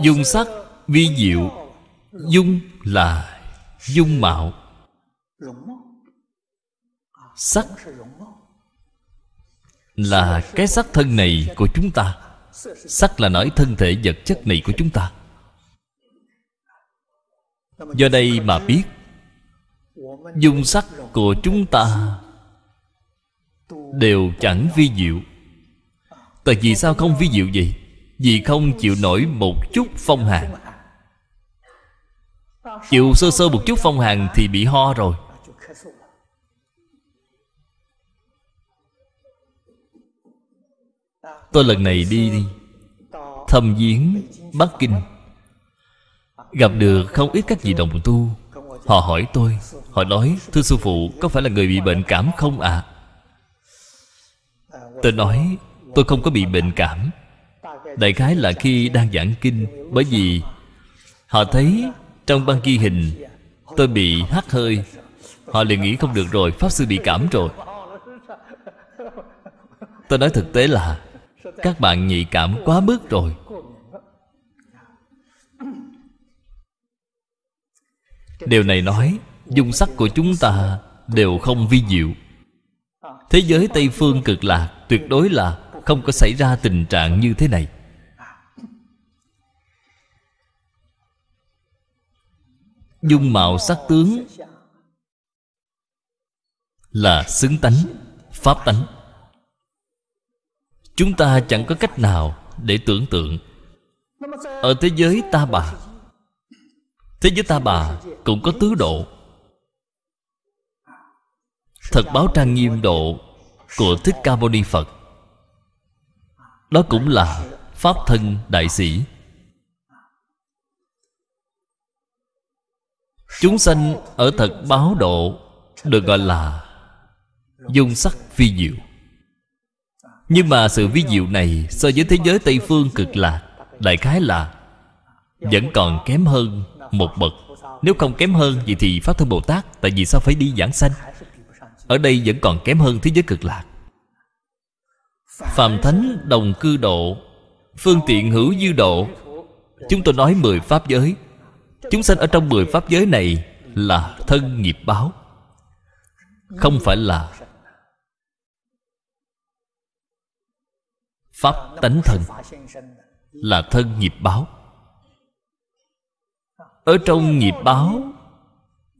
dung sắc vi diệu dung là dung mạo sắc là cái sắc thân này của chúng ta sắc là nói thân thể vật chất này của chúng ta do đây mà biết dung sắc của chúng ta đều chẳng vi diệu tại vì sao không vi diệu vậy vì không chịu nổi một chút phong hàn chịu sơ sơ một chút phong hàn thì bị ho rồi tôi lần này đi đi thâm viếng bắc kinh gặp được không ít các vị đồng tu họ hỏi tôi họ nói thưa sư phụ có phải là người bị bệnh cảm không ạ à? tôi nói tôi không có bị bệnh cảm Đại khái là khi đang giảng kinh Bởi vì họ thấy trong băng ghi hình Tôi bị hắt hơi Họ liền nghĩ không được rồi Pháp sư bị cảm rồi Tôi nói thực tế là Các bạn nhạy cảm quá mức rồi Điều này nói Dung sắc của chúng ta đều không vi diệu Thế giới Tây Phương cực lạc Tuyệt đối là không có xảy ra tình trạng như thế này dung mạo sắc tướng là xứng tánh pháp tánh chúng ta chẳng có cách nào để tưởng tượng ở thế giới ta bà thế giới ta bà cũng có tứ độ thật báo trang nghiêm độ của thích ca mâu ni phật đó cũng là pháp thân đại sĩ Chúng sanh ở thật báo độ Được gọi là Dung sắc vi diệu Nhưng mà sự vi diệu này So với thế giới Tây Phương cực lạc Đại khái là Vẫn còn kém hơn một bậc Nếu không kém hơn Vậy thì Pháp Thân Bồ Tát Tại vì sao phải đi giảng sanh Ở đây vẫn còn kém hơn thế giới cực lạc Phạm Thánh đồng cư độ Phương tiện hữu dư độ Chúng tôi nói mười Pháp giới Chúng sanh ở trong mười pháp giới này Là thân nghiệp báo Không phải là Pháp tánh thân Là thân nghiệp báo Ở trong nghiệp báo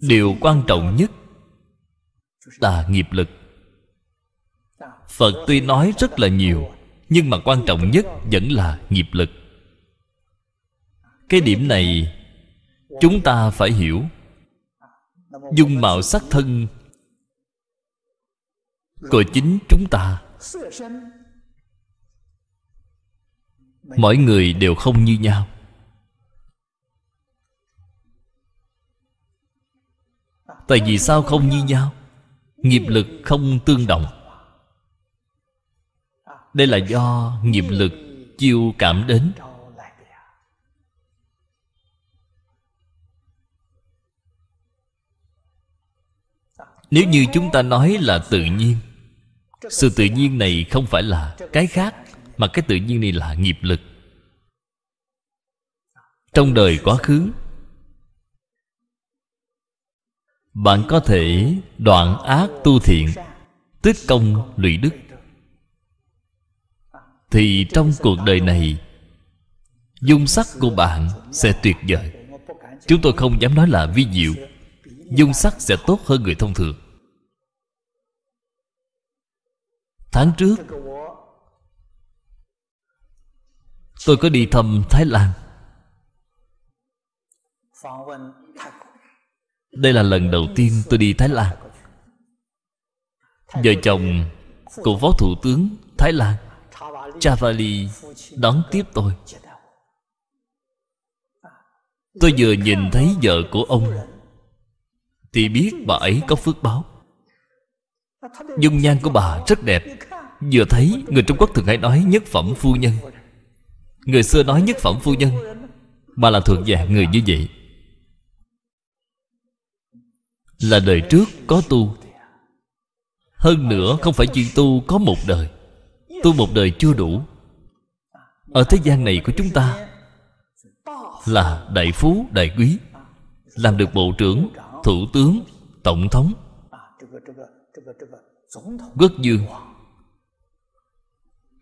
Điều quan trọng nhất Là nghiệp lực Phật tuy nói rất là nhiều Nhưng mà quan trọng nhất vẫn là nghiệp lực Cái điểm này chúng ta phải hiểu dung mạo sắc thân của chính chúng ta mỗi người đều không như nhau tại vì sao không như nhau nghiệp lực không tương đồng đây là do nghiệp lực chiêu cảm đến nếu như chúng ta nói là tự nhiên sự tự nhiên này không phải là cái khác mà cái tự nhiên này là nghiệp lực trong đời quá khứ bạn có thể đoạn ác tu thiện tích công lụy đức thì trong cuộc đời này dung sắc của bạn sẽ tuyệt vời chúng tôi không dám nói là vi diệu dung sắc sẽ tốt hơn người thông thường tháng trước tôi có đi thăm thái lan đây là lần đầu tiên tôi đi thái lan vợ chồng cựu phó thủ tướng thái lan Chavali đón tiếp tôi Tôi vừa nhìn thấy vợ của ông thì biết bà ấy có phước báo Dung nhan của bà rất đẹp Vừa thấy người Trung Quốc thường hay nói nhất phẩm phu nhân Người xưa nói nhất phẩm phu nhân Bà là thuộc dạng người như vậy Là đời trước có tu Hơn nữa không phải chuyên tu có một đời Tu một đời chưa đủ Ở thế gian này của chúng ta Là đại phú đại quý Làm được bộ trưởng thủ tướng tổng thống quốc dương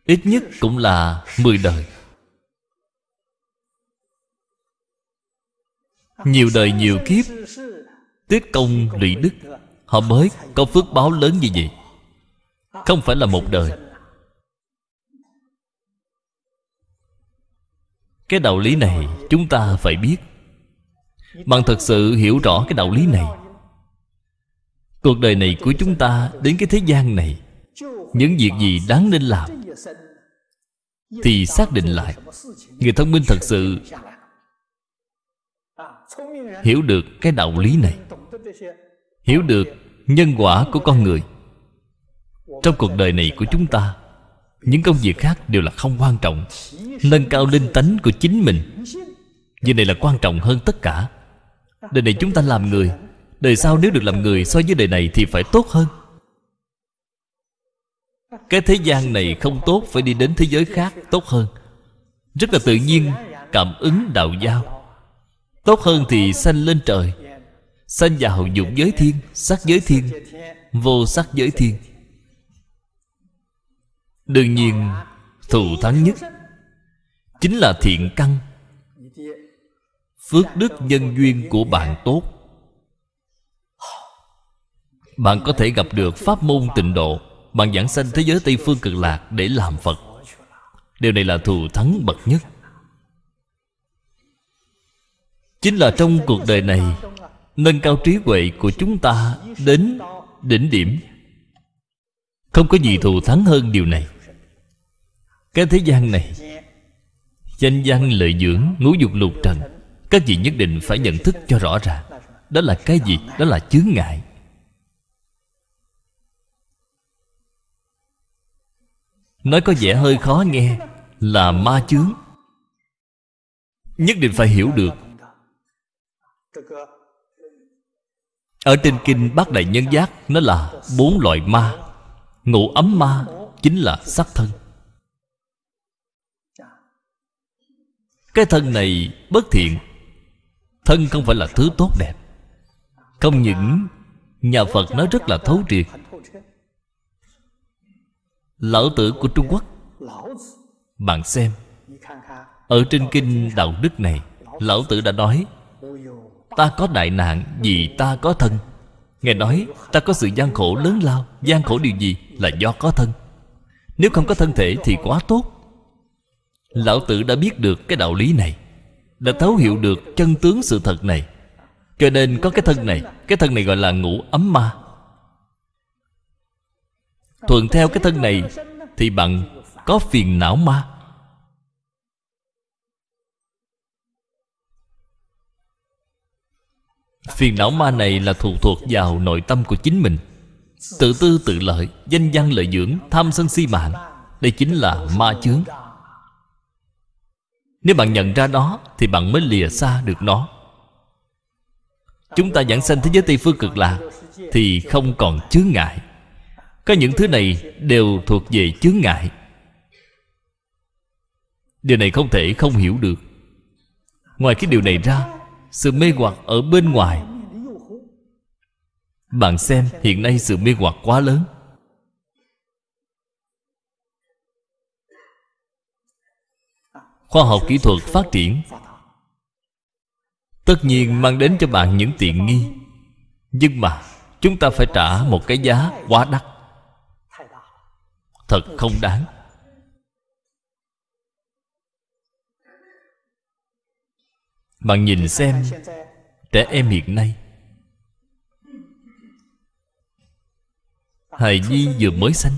ít nhất cũng là mười đời nhiều đời nhiều kiếp tiết công lụy đức họ mới có phước báo lớn như vậy không phải là một đời cái đạo lý này chúng ta phải biết bạn thật sự hiểu rõ cái đạo lý này Cuộc đời này của chúng ta Đến cái thế gian này Những việc gì đáng nên làm Thì xác định lại Người thông minh thật sự Hiểu được cái đạo lý này Hiểu được nhân quả của con người Trong cuộc đời này của chúng ta Những công việc khác đều là không quan trọng Nâng cao linh tánh của chính mình như này là quan trọng hơn tất cả Đời này chúng ta làm người Đời sau nếu được làm người so với đời này thì phải tốt hơn Cái thế gian này không tốt Phải đi đến thế giới khác tốt hơn Rất là tự nhiên Cảm ứng đạo giao Tốt hơn thì sanh lên trời Sanh vào dụng giới thiên Sắc giới thiên Vô sắc giới thiên Đương nhiên Thù thắng nhất Chính là thiện căn phước đức nhân duyên của bạn tốt bạn có thể gặp được pháp môn tịnh độ bạn giảng sanh thế giới tây phương cực lạc để làm phật điều này là thù thắng bậc nhất chính là trong cuộc đời này nâng cao trí huệ của chúng ta đến đỉnh điểm không có gì thù thắng hơn điều này cái thế gian này danh văn lợi dưỡng ngũ dục lục trần các vị nhất định phải nhận thức cho rõ ràng đó là cái gì đó là chướng ngại nói có vẻ hơi khó nghe là ma chướng nhất định phải hiểu được ở trên kinh bát đại nhân giác nó là bốn loại ma ngủ ấm ma chính là sắc thân cái thân này bất thiện Thân không phải là thứ tốt đẹp Không những Nhà Phật nói rất là thấu triệt Lão tử của Trung Quốc Bạn xem Ở trên kinh đạo đức này Lão tử đã nói Ta có đại nạn vì ta có thân Nghe nói ta có sự gian khổ lớn lao Gian khổ điều gì là do có thân Nếu không có thân thể thì quá tốt Lão tử đã biết được cái đạo lý này đã thấu hiểu được chân tướng sự thật này cho nên có cái thân này cái thân này gọi là ngũ ấm ma thuận theo cái thân này thì bạn có phiền não ma phiền não ma này là thuộc thuộc vào nội tâm của chính mình tự tư tự lợi danh văn lợi dưỡng tham sân si mạng đây chính là ma chướng nếu bạn nhận ra nó Thì bạn mới lìa xa được nó Chúng ta giảng sanh thế giới Tây Phương cực lạc Thì không còn chướng ngại Có những thứ này đều thuộc về chướng ngại Điều này không thể không hiểu được Ngoài cái điều này ra Sự mê hoặc ở bên ngoài Bạn xem hiện nay sự mê hoặc quá lớn khoa học kỹ thuật phát triển tất nhiên mang đến cho bạn những tiện nghi nhưng mà chúng ta phải trả một cái giá quá đắt thật không đáng bạn nhìn xem trẻ em hiện nay hài nhi vừa mới sanh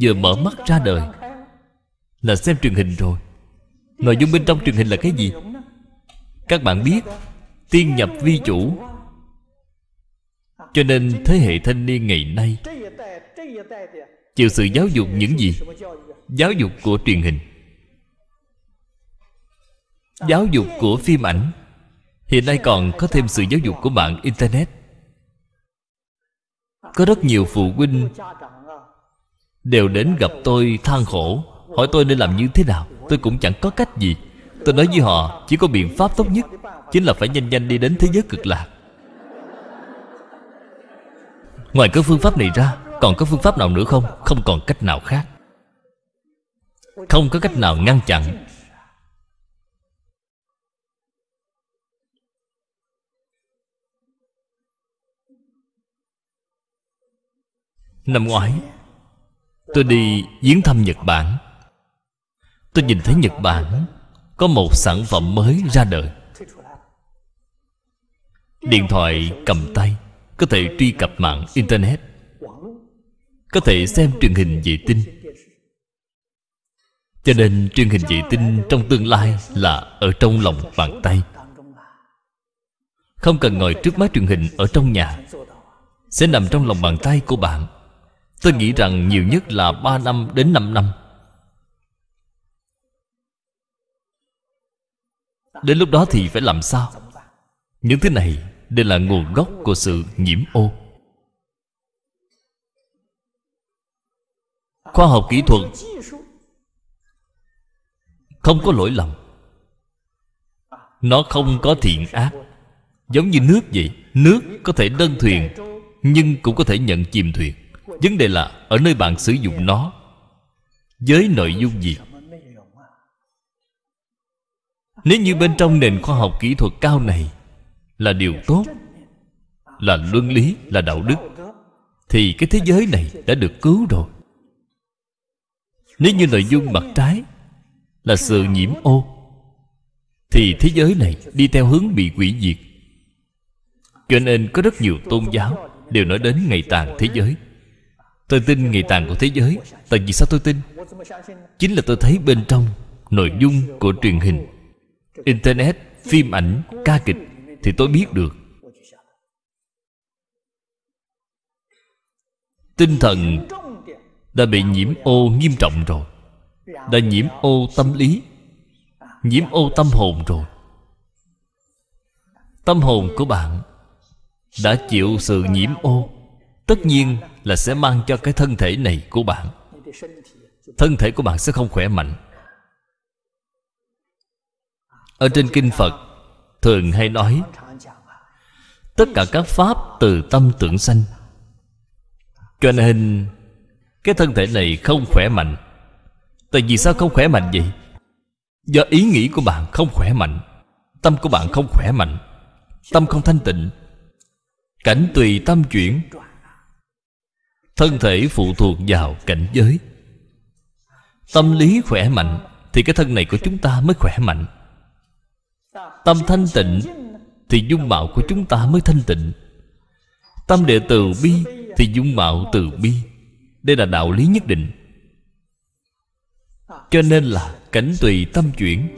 vừa mở mắt ra đời là xem truyền hình rồi Nội dung bên trong truyền hình là cái gì? Các bạn biết Tiên nhập vi chủ Cho nên thế hệ thanh niên ngày nay Chịu sự giáo dục những gì? Giáo dục của truyền hình Giáo dục của phim ảnh Hiện nay còn có thêm sự giáo dục của mạng Internet Có rất nhiều phụ huynh Đều đến gặp tôi than khổ Hỏi tôi nên làm như thế nào Tôi cũng chẳng có cách gì Tôi nói với họ Chỉ có biện pháp tốt nhất Chính là phải nhanh nhanh đi đến thế giới cực lạc Ngoài cái phương pháp này ra Còn có phương pháp nào nữa không Không còn cách nào khác Không có cách nào ngăn chặn Năm ngoái Tôi đi viếng thăm Nhật Bản Tôi nhìn thấy Nhật Bản Có một sản phẩm mới ra đời Điện thoại cầm tay Có thể truy cập mạng Internet Có thể xem truyền hình vệ tinh Cho nên truyền hình vệ tinh trong tương lai Là ở trong lòng bàn tay Không cần ngồi trước máy truyền hình ở trong nhà Sẽ nằm trong lòng bàn tay của bạn Tôi nghĩ rằng nhiều nhất là 3 năm đến 5 năm Đến lúc đó thì phải làm sao Những thứ này Đây là nguồn gốc của sự nhiễm ô Khoa học kỹ thuật Không có lỗi lầm Nó không có thiện ác Giống như nước vậy Nước có thể đơn thuyền Nhưng cũng có thể nhận chìm thuyền Vấn đề là ở nơi bạn sử dụng nó Với nội dung gì nếu như bên trong nền khoa học kỹ thuật cao này Là điều tốt Là luân lý, là đạo đức Thì cái thế giới này đã được cứu rồi Nếu như nội dung mặt trái Là sự nhiễm ô Thì thế giới này đi theo hướng bị quỷ diệt Cho nên có rất nhiều tôn giáo Đều nói đến ngày tàn thế giới Tôi tin ngày tàn của thế giới Tại vì sao tôi tin? Chính là tôi thấy bên trong Nội dung của truyền hình internet phim ảnh ca kịch thì tôi biết được tinh thần đã bị nhiễm ô nghiêm trọng rồi đã nhiễm ô tâm lý nhiễm ô tâm hồn rồi tâm hồn của bạn đã chịu sự nhiễm ô tất nhiên là sẽ mang cho cái thân thể này của bạn thân thể của bạn sẽ không khỏe mạnh ở trên Kinh Phật Thường hay nói Tất cả các pháp từ tâm tưởng sanh Cho nên Cái thân thể này không khỏe mạnh Tại vì sao không khỏe mạnh vậy? Do ý nghĩ của bạn không khỏe mạnh Tâm của bạn không khỏe mạnh Tâm không thanh tịnh Cảnh tùy tâm chuyển Thân thể phụ thuộc vào cảnh giới Tâm lý khỏe mạnh Thì cái thân này của chúng ta mới khỏe mạnh Tâm thanh tịnh Thì dung mạo của chúng ta mới thanh tịnh Tâm địa từ bi Thì dung mạo từ bi Đây là đạo lý nhất định Cho nên là cảnh tùy tâm chuyển